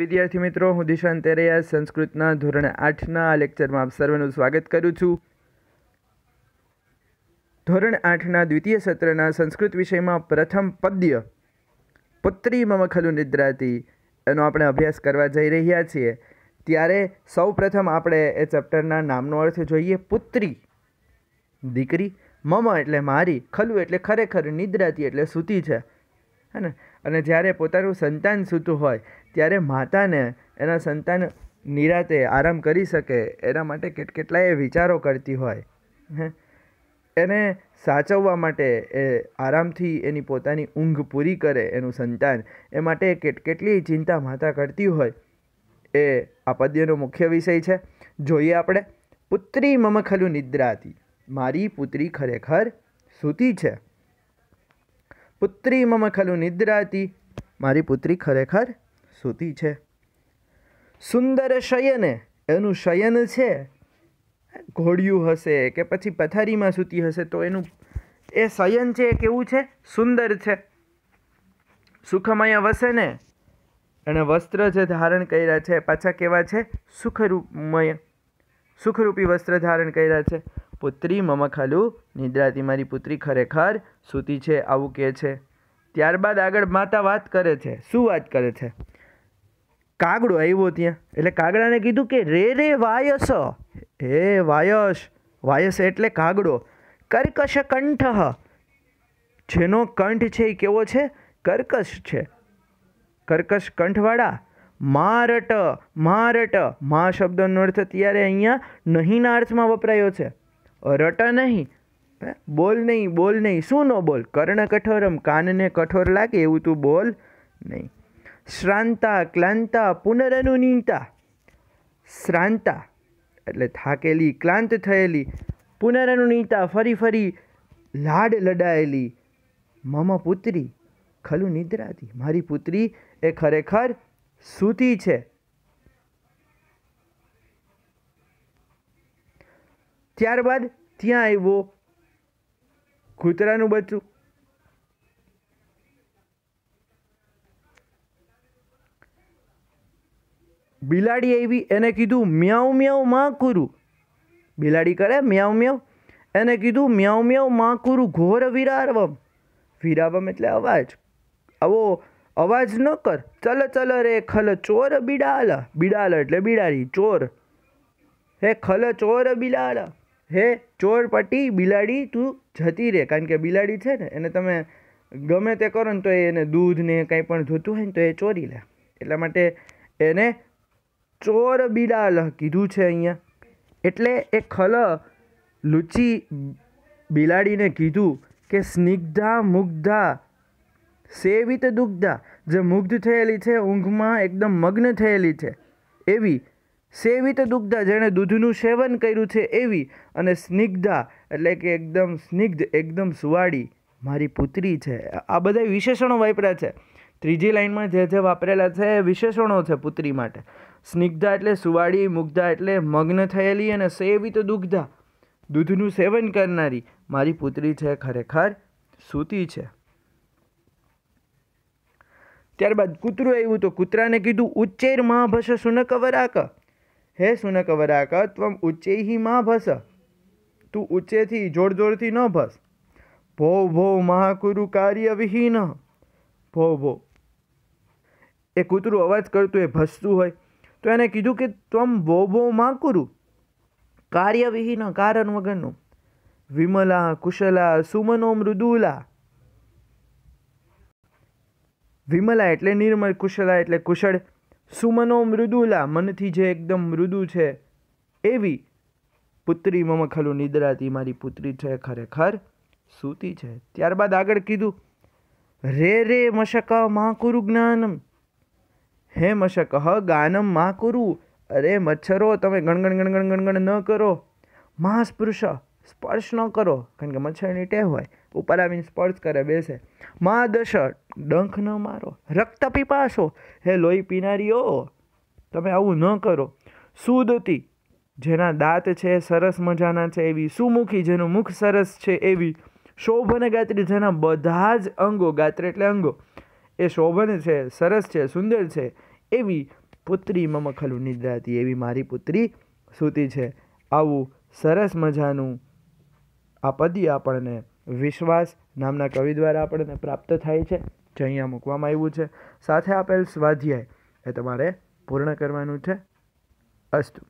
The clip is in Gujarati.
વિદ્યાર્થી મિત્રો હું દિશાંત તેરૈયા સંસ્કૃતના ધોરણ આઠના લેક્ચરમાં આપ સર્વેનું સ્વાગત કરું છું ધોરણ આઠના દ્વિતીય સત્રના સંસ્કૃત વિષયમાં પ્રથમ પદ્ય પુત્રી મમ ખલુ નિદ્રાતી એનો આપણે અભ્યાસ કરવા જઈ રહ્યા છીએ ત્યારે સૌ પ્રથમ આપણે એ ચેપ્ટરના નામનો અર્થ જોઈએ પુત્રી દીકરી મમ એટલે મારી ખલુ એટલે ખરેખર નિદ્રાતી એટલે સૂતી છે હે ને અને જ્યારે પોતાનું સંતાન સૂતું હોય ત્યારે માતાને એના સંતાન નિરાતે આરામ કરી શકે એના માટે કેટ કેટલાય વિચારો કરતી હોય હે એને સાચવવા માટે એ આરામથી એની પોતાની ઊંઘ પૂરી કરે એનું સંતાન એ માટે કેટકેટલી ચિંતા માતા કરતી હોય એ આ પદ્યનો મુખ્ય વિષય છે જોઈએ આપણે પુત્રી મમ ખલુ નિદ્રાતી મારી પુત્રી ખરેખર સૂતી છે પુત્રી મમ ખલુ નિદ્રાતી મારી પુત્રી ખરેખર સૂતી છે સુંદર શયને એનું શયન છે ઘોડિયું હશે કે પછી પથારીમાં સૂતી હશે તો એનું એ શયન છે એ કેવું છે સુંદર છે સુખમય વસેને ને એણે વસ્ત્ર જે ધારણ કર્યા છે પાછા કેવા છે સુખરૂપમય સુખરૂપી વસ્ત્ર ધારણ કર્યા છે પુત્રી મમ ખલુ નિદ્રાતી મારી પુત્રી ખરેખર સૂતી છે આવું કહે છે ત્યારબાદ આગળ માતા વાત કરે છે શું વાત કરે છે કાગડો આવ્યો ત્યાં એટલે કાગડાને કીધું કે રે રે વાયસ હે વાયસ વાયસ એટલે કાગડો કર્કશ કંઠ જેનો કંઠ છે એ કેવો છે કર્કશ છે કર્કશ કંઠવાળા મારટ મારટ મા શબ્દનો અર્થ ત્યારે અહીંયા નહીંના અર્થમાં વપરાયો છે રટ નહીં બોલ નહીં બોલ નહીં શું નો બોલ કર્ણ કઠોરમ કાનને કઠોર લાગે એવું તું બોલ નહીં શ્રાંતા ક્લાંતા પુનરનુનીતા શ્રાંતા એટલે થાકેલી ક્લાંત થયેલી પુનરનુનીતા ફરી ફરી લાડ લડાયેલી મમ પુત્રી ખલું નિદ્રાતી મારી પુત્રી એ ખરેખર સૂતી છે ત્યારબાદ ત્યાં આવ્યો કૂતરાનું બચ્ચું બિલાડી આવી એને કીધું મ્યાઉ મ્યાઉ માં કુરું બિલાડી કરે મ્યાઉ મ્યાઉ એને કીધું મ્યાઉ મ્યાઉ માં કુરું ઘોર વિરારવમ વિરાવમ એટલે અવાજ આવો અવાજ ન કર ચલ ચલ રે ખલ ચોર બિડાલ બિડાલ એટલે બિડાળી ચોર હે ખલ ચોર બિલાડા હે ચોરપટી બિલાડી તું જતી રહે કારણ કે બિલાડી છે ને એને તમે ગમે તે કરો ને તો એને દૂધ ને કંઈ પણ જોતું હોય ને તો એ ચોરી લે એટલા માટે એને ચોર બિડાલ કીધું છે અહીંયા એટલે એ ખલ લુચી બિલાડીને કીધું કે સ્નિગ્ધા મુગ્ધા સેવિત દુગ્ધા જે મુગ્ધ થયેલી છે ઊંઘમાં એકદમ મગ્ન થયેલી છે એવી સેવિત દુગ્ધા જેણે દૂધનું સેવન કર્યું છે એવી અને સ્નિગ્ધા એટલે કે એકદમ સ્નિગ્ધ એકદમ સુવાળી મારી પુત્રી છે આ બધા વિશેષણો વાપર્યા છે ત્રીજી લાઇનમાં જે જે વાપરેલા છે એ વિશેષણો છે પુત્રી માટે સ્નિગ્ધા એટલે સુવાળી મુગ્ધા એટલે મગ્ન થયેલી અને સેવિત દુગ્ધા દૂધનું સેવન કરનારી મારી પુત્રી છે ખરેખર સૂતી છે ત્યારબાદ કૂતરું આવ્યું તો કૂતરાને કીધું ઉચ્ચેર મહાભસ સુનક વરાક હે સુનક વરાક ત્વમ ઉચ્ચૈહી મા ભસ તું ઉચ્ચેથી જોર જોરથી ન ભસ ભો ભો મહાકુરુ કાર્ય વિહીન ભો ભો એ કૂતરું અવાજ કરતું એ ભસતું હોય તો એને કીધું કે ત્વમ ભો ભો મહાકુરુ કાર્ય વિહીન કારણ વગરનું વિમલા કુશલા સુમનો મૃદુલા વિમલા એટલે નિર્મળ કુશલા એટલે કુશળ સુમનો મૃદુલા મનથી જે એકદમ મૃદુ છે એવી પુત્રી મમ ખલુ નિદ્રાતી મારી પુત્રી છે ખરેખર સૂતી છે ત્યારબાદ આગળ કીધું રે રે મશક મા કુરુ જ્ઞાનમ હે મશક હ ગાનમ મા કુરુ અરે મચ્છરો તમે ગણગણ ગણગણ ગણગણ ન કરો મા સ્પૃશ સ્પર્શ ન કરો કારણ કે મચ્છરની ટેવ હોય ઉપર આવીને સ્પર્શ કરે બેસે મહાદશ ડંખ ન મારો રક્ત પીપાશો હે લોહી પીનારીઓ તમે આવું ન કરો સુદતી જેના દાંત છે સરસ મજાના છે એવી સુમુખી જેનું મુખ સરસ છે એવી શોભને ગાત્રી જેના બધા જ અંગો ગાત્ર એટલે અંગો એ શોભન છે સરસ છે સુંદર છે એવી પુત્રી મમખલું ખલુ નિદ્રાતી એવી મારી પુત્રી સૂતી છે આવું સરસ મજાનું આ પદ્ય આપણને વિશ્વાસ નામના કવિ દ્વારા આપણને પ્રાપ્ત થાય છે જે અહીંયા મૂકવામાં આવ્યું છે સાથે આપેલ સ્વાધ્યાય એ તમારે પૂર્ણ કરવાનું છે અસ્તુ